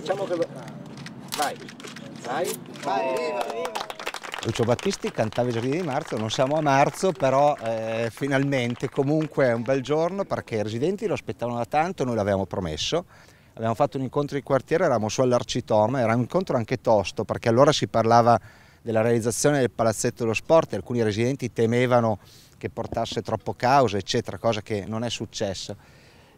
Facciamo che lo... Vai, vai. vai. Oh. Vai. Lucio Battisti cantava i giorni di marzo, non siamo a marzo, però eh, finalmente comunque è un bel giorno perché i residenti lo aspettavano da tanto, noi l'avevamo promesso. Abbiamo fatto un incontro di quartiere, eravamo su all'Arcitoma, era un incontro anche tosto perché allora si parlava della realizzazione del palazzetto dello sport e alcuni residenti temevano che portasse troppo causa, eccetera, cosa che non è successa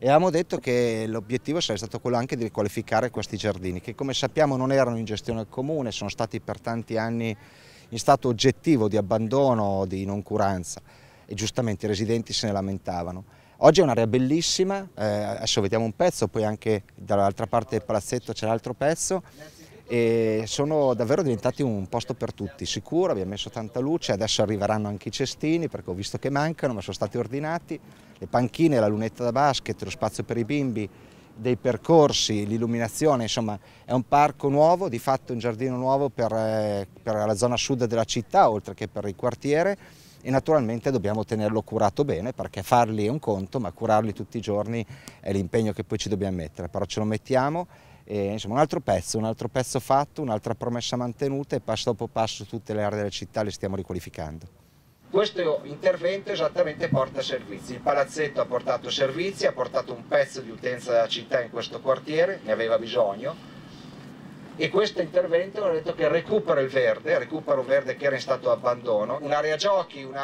e avevamo detto che l'obiettivo sarebbe stato quello anche di riqualificare questi giardini che come sappiamo non erano in gestione comune, sono stati per tanti anni in stato oggettivo di abbandono, di noncuranza e giustamente i residenti se ne lamentavano. Oggi è un'area bellissima, eh, adesso vediamo un pezzo, poi anche dall'altra parte del palazzetto c'è l'altro pezzo e sono davvero diventati un posto per tutti, sicuro, abbiamo messo tanta luce, adesso arriveranno anche i cestini perché ho visto che mancano ma sono stati ordinati, le panchine, la lunetta da basket, lo spazio per i bimbi, dei percorsi, l'illuminazione, insomma è un parco nuovo, di fatto un giardino nuovo per, eh, per la zona sud della città oltre che per il quartiere e naturalmente dobbiamo tenerlo curato bene perché farli è un conto ma curarli tutti i giorni è l'impegno che poi ci dobbiamo mettere, però ce lo mettiamo e, insomma, un altro pezzo, un altro pezzo fatto, un'altra promessa mantenuta e passo dopo passo tutte le aree della città le stiamo riqualificando. Questo intervento esattamente porta servizi, il palazzetto ha portato servizi, ha portato un pezzo di utenza della città in questo quartiere, ne aveva bisogno, e questo intervento ha detto che recupera il verde, recupera un verde che era in stato abbandono, un'area giochi, un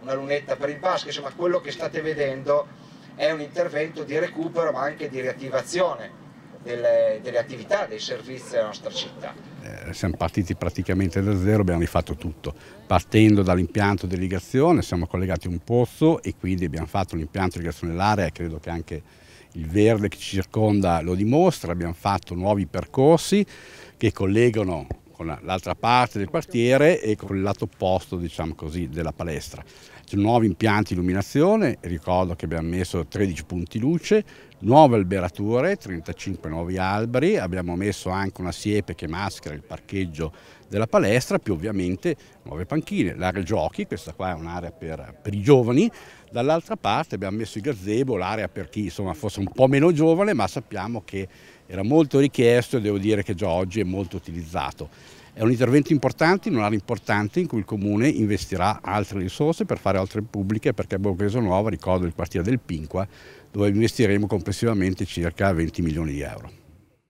una lunetta per il basket, insomma quello che state vedendo è un intervento di recupero ma anche di riattivazione delle, delle attività, dei servizi della nostra città. Eh, siamo partiti praticamente da zero, abbiamo rifatto tutto. Partendo dall'impianto di irrigazione siamo collegati a un pozzo e quindi abbiamo fatto l'impianto di irrigazione dell'area credo che anche il verde che ci circonda lo dimostra, abbiamo fatto nuovi percorsi che collegano con l'altra parte del quartiere e con il lato opposto diciamo così, della palestra. Ci sono nuovi impianti di illuminazione, ricordo che abbiamo messo 13 punti luce, nuove alberature, 35 nuovi alberi, abbiamo messo anche una siepe che maschera il parcheggio della palestra, più ovviamente nuove panchine, l'area giochi, questa qua è un'area per, per, i giovani, dall'altra parte abbiamo messo il gazebo, l'area per chi insomma, fosse un po' meno giovane, ma sappiamo che era molto richiesto e devo dire che già oggi è molto utilizzato. È un intervento importante, un'area importante, in cui il Comune investirà altre risorse per fare altre pubbliche perché Borghese Nuova, ricordo il quartiere del Pinqua, dove investiremo complessivamente circa 20 milioni di euro.